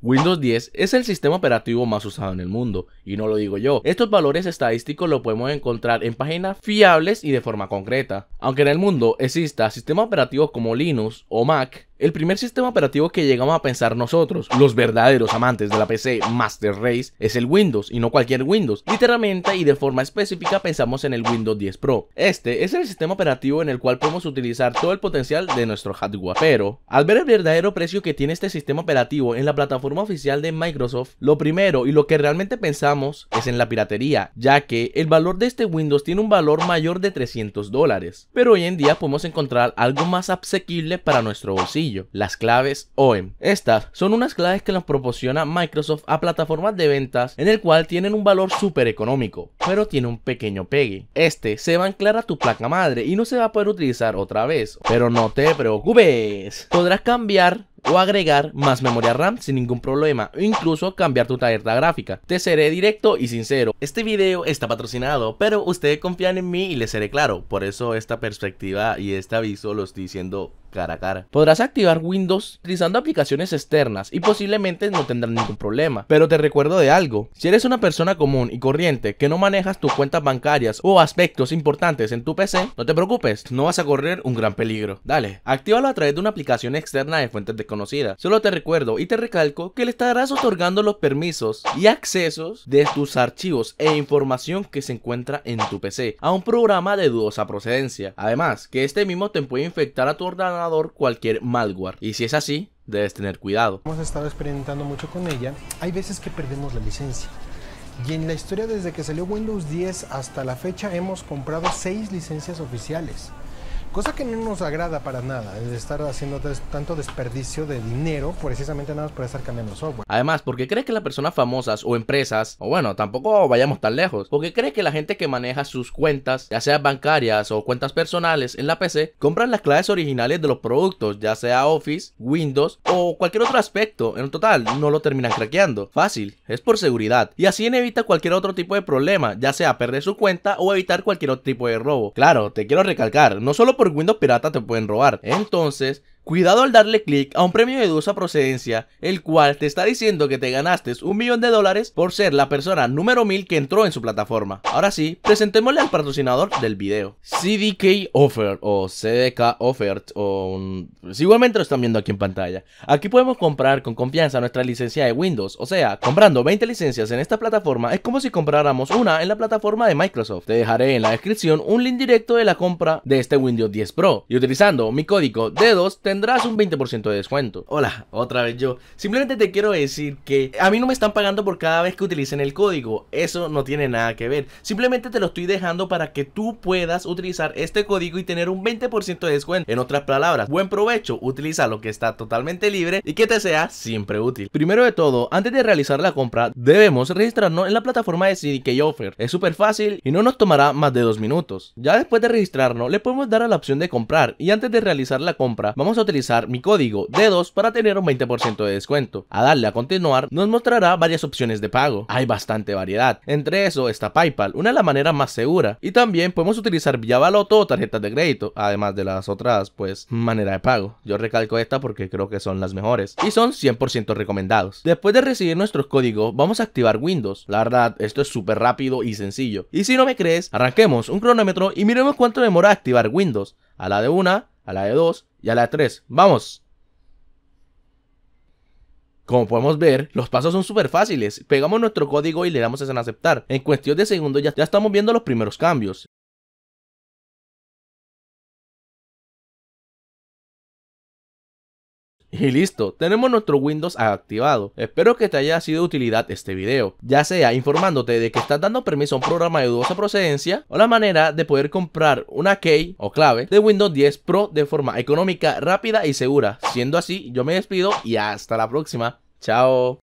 Windows 10 es el sistema operativo más usado en el mundo, y no lo digo yo. Estos valores estadísticos los podemos encontrar en páginas fiables y de forma concreta. Aunque en el mundo exista sistemas operativos como Linux o Mac, el primer sistema operativo que llegamos a pensar nosotros, los verdaderos amantes de la PC Master Race, es el Windows, y no cualquier Windows. Literalmente y de forma específica pensamos en el Windows 10 Pro. Este es el sistema operativo en el cual podemos utilizar todo el potencial de nuestro hardware. Pero, al ver el verdadero precio que tiene este sistema operativo en la plataforma oficial de Microsoft, lo primero y lo que realmente pensamos es en la piratería, ya que el valor de este Windows tiene un valor mayor de 300 dólares. Pero hoy en día podemos encontrar algo más asequible para nuestro bolsillo las claves OEM. Estas son unas claves que nos proporciona Microsoft a plataformas de ventas en el cual tienen un valor súper económico, pero tiene un pequeño pegue. Este se va a anclar a tu placa madre y no se va a poder utilizar otra vez, pero no te preocupes, podrás cambiar o agregar más memoria RAM sin ningún problema o incluso cambiar tu tarjeta gráfica. Te seré directo y sincero, este video está patrocinado, pero ustedes confían en mí y les seré claro, por eso esta perspectiva y este aviso lo estoy diciendo cara a cara. Podrás activar Windows utilizando aplicaciones externas y posiblemente no tendrás ningún problema. Pero te recuerdo de algo, si eres una persona común y corriente que no manejas tus cuentas bancarias o aspectos importantes en tu PC, no te preocupes, no vas a correr un gran peligro. Dale, actívalo a través de una aplicación externa de fuentes desconocidas. Solo te recuerdo y te recalco que le estarás otorgando los permisos y accesos de tus archivos e información que se encuentra en tu PC a un programa de dudosa procedencia. Además, que este mismo te puede infectar a tu ordenador cualquier malware. Y si es así, debes tener cuidado. Hemos estado experimentando mucho con ella. Hay veces que perdemos la licencia. Y en la historia desde que salió Windows 10 hasta la fecha hemos comprado 6 licencias oficiales cosa que no nos agrada para nada, el estar haciendo tanto desperdicio de dinero precisamente nada más por estar cambiando software. Además, ¿por qué crees que las personas famosas o empresas, o bueno, tampoco vayamos tan lejos, porque crees que la gente que maneja sus cuentas, ya sea bancarias o cuentas personales en la PC, compran las claves originales de los productos, ya sea Office, Windows o cualquier otro aspecto, en total no lo terminan craqueando. Fácil, es por seguridad. Y así evita cualquier otro tipo de problema, ya sea perder su cuenta o evitar cualquier otro tipo de robo. Claro, te quiero recalcar, no solo por Windows pirata te pueden robar. Entonces, Cuidado al darle clic a un premio de dudosa procedencia, el cual te está diciendo que te ganaste un millón de dólares por ser la persona número 1000 que entró en su plataforma. Ahora sí, presentémosle al patrocinador del video. CDK Offer o CDK Offer o un... Pues igualmente lo están viendo aquí en pantalla. Aquí podemos comprar con confianza nuestra licencia de Windows, o sea, comprando 20 licencias en esta plataforma es como si compráramos una en la plataforma de Microsoft. Te dejaré en la descripción un link directo de la compra de este Windows 10 Pro y utilizando mi código D2 tendrás un 20% de descuento. Hola, otra vez yo. Simplemente te quiero decir que a mí no me están pagando por cada vez que utilicen el código. Eso no tiene nada que ver. Simplemente te lo estoy dejando para que tú puedas utilizar este código y tener un 20% de descuento. En otras palabras, buen provecho, utiliza lo que está totalmente libre y que te sea siempre útil. Primero de todo, antes de realizar la compra, debemos registrarnos en la plataforma de CDK Offer. Es súper fácil y no nos tomará más de dos minutos. Ya después de registrarnos, le podemos dar a la opción de comprar y antes de realizar la compra, vamos a utilizar mi código DEDOS para tener un 20% de descuento. A darle a continuar nos mostrará varias opciones de pago. Hay bastante variedad. Entre eso está PayPal, una de las maneras más seguras. Y también podemos utilizar vía baloto o tarjetas de crédito, además de las otras, pues, maneras de pago. Yo recalco esta porque creo que son las mejores. Y son 100% recomendados. Después de recibir nuestros código vamos a activar Windows. La verdad, esto es súper rápido y sencillo. Y si no me crees, arranquemos un cronómetro y miremos cuánto demora activar Windows. A la de una, a la de 2 y a la de 3. ¡Vamos! Como podemos ver, los pasos son súper fáciles. Pegamos nuestro código y le damos en aceptar. En cuestión de segundos ya, ya estamos viendo los primeros cambios. Y listo, tenemos nuestro Windows activado. Espero que te haya sido de utilidad este video, ya sea informándote de que estás dando permiso a un programa de dudosa procedencia o la manera de poder comprar una key o clave de Windows 10 Pro de forma económica, rápida y segura. Siendo así, yo me despido y hasta la próxima. Chao.